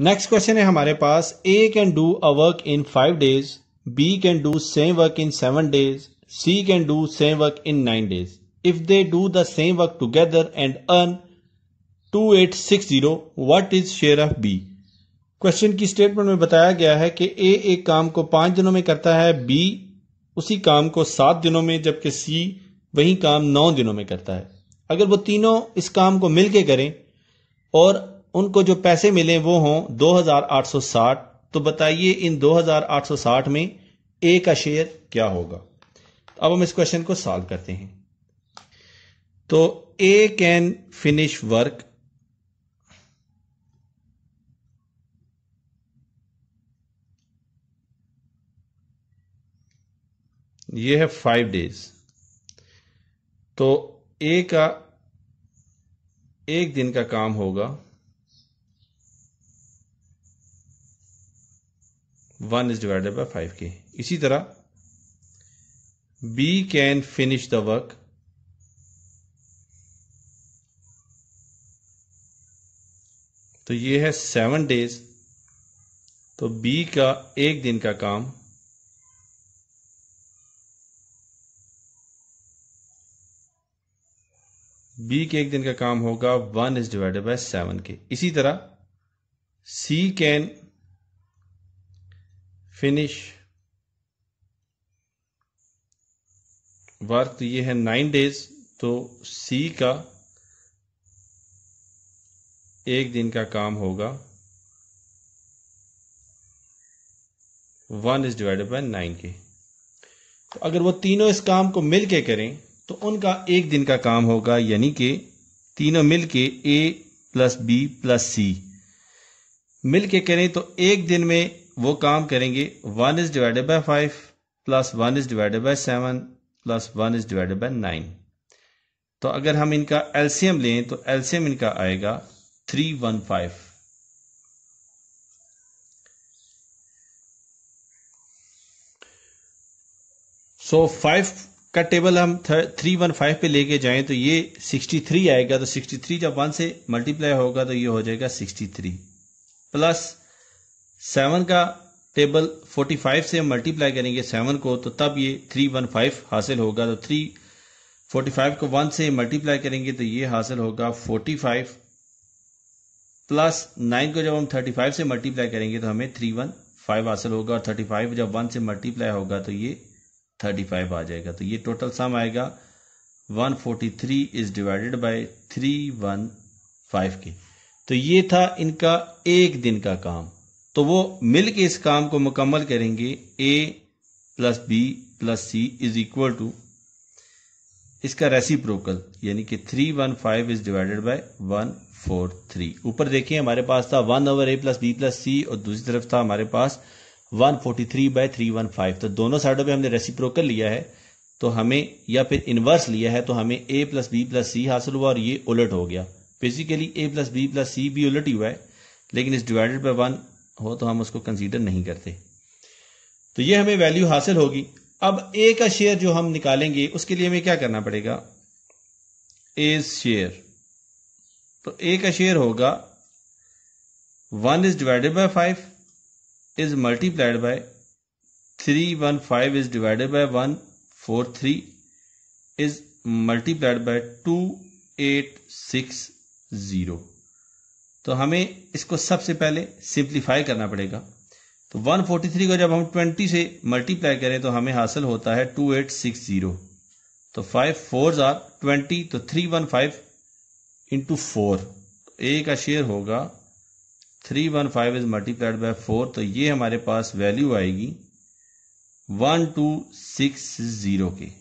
next question है हमारे पास A can do a work in five days B can do same work in seven days C can do same work in nine days if they do the same work together and earn zero what is share of B question की statement में बताया गया है कि ए एक काम को पांच दिनों में करता है बी उसी काम को सात दिनों में जबकि सी वही काम नौ दिनों में करता है अगर वो तीनों इस काम को मिलके करें और उनको जो पैसे मिले वो हों 2860 तो बताइए इन 2860 में ए का शेयर क्या होगा अब हम इस क्वेश्चन को सॉल्व करते हैं तो ए कैन फिनिश वर्क ये है फाइव डेज तो ए का एक दिन का काम होगा one is divided by five के इसी तरह B can finish the work तो ये है सेवन डेज तो बी का एक दिन का काम बी के एक दिन का काम होगा one is divided by seven के इसी तरह सी कैन फिनिश वर्क तो ये है नाइन डेज तो सी का एक दिन का काम होगा one is divided by nine के तो अगर वो तीनों इस काम को मिलके करें तो उनका एक दिन का काम होगा यानी कि तीनों मिलके A plus B plus C मिल के करें तो एक दिन में वो काम करेंगे one is divided by five plus one is divided by seven plus one is divided by nine तो अगर हम इनका एलसीएम लें तो एलसीएम इनका आएगा three one five so five का टेबल हम थ्री वन फाइव पे लेके जाएं तो ये सिक्सटी थ्री आएगा तो सिक्सटी थ्री जब वन से मल्टीप्लाई होगा तो ये हो जाएगा सिक्सटी थ्री प्लस सेवन का टेबल 45 से मल्टीप्लाई करेंगे सेवन को तो तब ये 315 हासिल होगा तो 345 को वन से मल्टीप्लाई करेंगे तो ये हासिल होगा 45 प्लस नाइन को जब हम 35 से मल्टीप्लाई करेंगे तो हमें 315 हासिल होगा और 35 जब वन से मल्टीप्लाई होगा तो ये 35 आ जाएगा तो ये टोटल सम आएगा 143 forty three is divided by three one five के तो ये था इनका एक दिन का काम तो वो मिल के इस काम को मुकम्मल करेंगे A plus B plus C is equal to इसका रेसिप्रोकल यानी कि three one five is divided by one four three ऊपर देखिए हमारे पास था one over A plus B plus C और दूसरी तरफ था हमारे पास one forty three by three one five तो दोनों साइडों पे हमने रेसिप्रोकल लिया है तो हमें या फिर इन्वर्स लिया है तो हमें A plus B plus C हासिल हुआ और ये उलट हो गया basically A plus B plus C भी उलट ही हुआ है लेकिन इस डिवाइडेड बाय वन हो तो हम उसको कंसीडर नहीं करते तो ये हमें वैल्यू हासिल होगी अब ए का शेयर जो हम निकालेंगे उसके लिए हमें क्या करना पड़ेगा ए शेयर तो ए का शेयर होगा one is divided by five is multiplied by three one five is divided by one four three is multiplied by two eight six zero तो हमें इसको सबसे पहले सिंप्लीफाई करना पड़ेगा तो 143 को जब हम 20 से मल्टीप्लाई करें तो हमें हासिल होता है 2860 तो फाइव फोर आर ट्वेंटी तो three one five into four A का शेयर होगा three one five is multiplied by four तो ये हमारे पास वैल्यू आएगी वन टू सिक्स जीरो